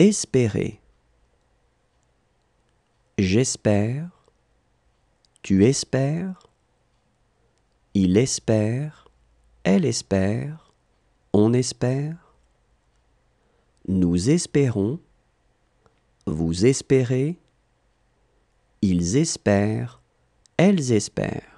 Espérer. J'espère. Tu espères. Il espère. Elle espère. On espère. Nous espérons. Vous espérez. Ils espèrent. Elles espèrent.